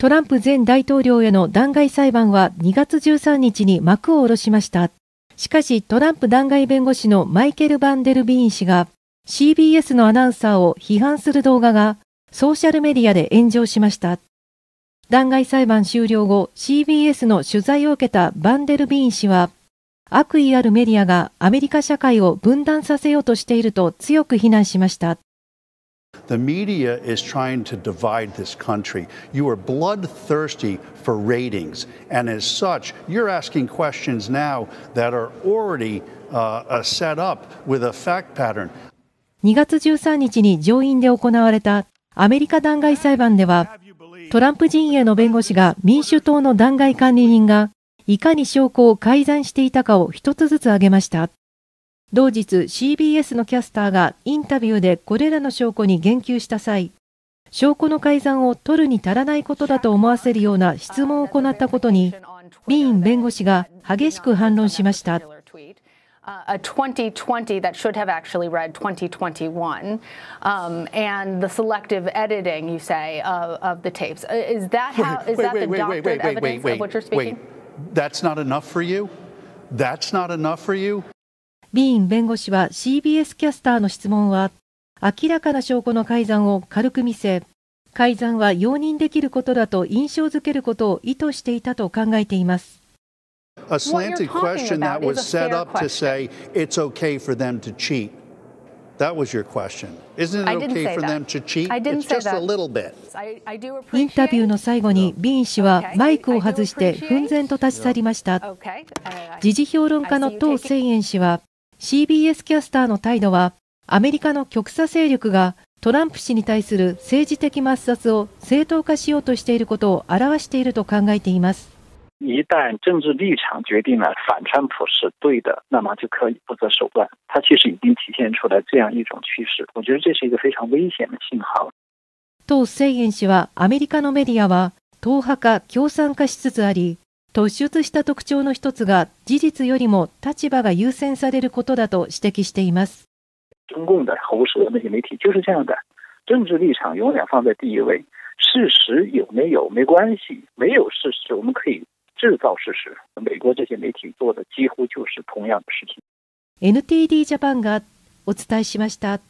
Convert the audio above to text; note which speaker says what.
Speaker 1: トランプ前大統領への弾劾裁判は2月13日に幕を下ろしました。しかし、トランプ弾劾弁護士のマイケル・バンデルビーン氏が CBS のアナウンサーを批判する動画がソーシャルメディアで炎上しました。弾劾裁判終了後、CBS の取材を受けたバンデルビーン氏は、悪意あるメディアがアメリカ社会を分断させようとしていると強く非難しました。
Speaker 2: The media is trying to divide this country. You are bloodthirsty for ratings. And as such, you're asking questions now that are already uh, set up with a fact pattern.
Speaker 1: 2月13日に上院で行われたアメリカ弾劾裁判では、トランプ陣営の弁護士が民主党の弾劾管理人がいかに証拠を改ざんしていたかを一つずつ挙げました。同日 CBS のキャスターがインタビューでこれらの証拠に言及した際証拠の改ざんを取るに足らないことだと思わせるような質問を行ったことにビーン弁護士が激しく反論しました。
Speaker 2: That's not enough for you? That's not enough for you?
Speaker 1: ビーン弁護士は CBS キャスターの質問は、明らかな証拠の改ざんを軽く見せ、改ざんは容認できることだと印象づけることを意図していたと考えています。
Speaker 2: インタビ
Speaker 1: ューの最後にビーン氏はマイクを外して奮然と立ち去りました。時事評論家のトウ・セ氏は、CBS キャスターの態度は、アメリカの極左勢力がトランプ氏に対する政治的抹殺を正当化しようとしていることを表していると考えています。
Speaker 3: 一旦政治立場决定了反川普是对的，那么就可以不择手段。它其实已经体现出来这样一种趋势，我觉得这是一个非常危险的信号。
Speaker 1: 政元氏はアメリカのメディアは党派化、共産化しつつあり、突出した特徴の一つが事実よりも立場が優先されることだと指摘しています。
Speaker 3: 中共的喉舌那些媒体就是这样的，政治立场永远放在第一位，事实有没有没关系，没有事实我们可以制造事实。美国这些媒体做的几乎就是同样的事情。
Speaker 1: NTD ジャパンがお伝えしました。